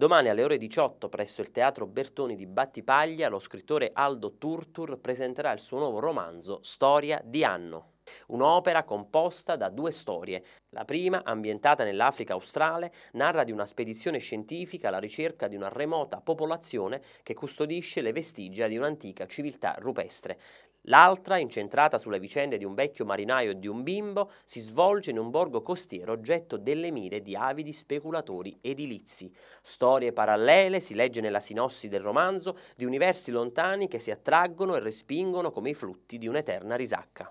Domani alle ore 18 presso il Teatro Bertoni di Battipaglia lo scrittore Aldo Turtur presenterà il suo nuovo romanzo Storia di Anno un'opera composta da due storie. La prima, ambientata nell'Africa australe, narra di una spedizione scientifica alla ricerca di una remota popolazione che custodisce le vestigia di un'antica civiltà rupestre. L'altra, incentrata sulle vicende di un vecchio marinaio e di un bimbo, si svolge in un borgo costiero oggetto delle mire di avidi speculatori edilizi. Storie parallele, si legge nella sinossi del romanzo, di universi lontani che si attraggono e respingono come i flutti di un'eterna risacca.